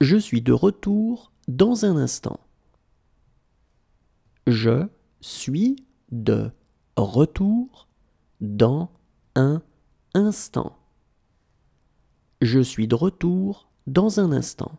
Je suis de retour dans un instant. Je suis de retour dans un instant. Je suis de retour dans un instant.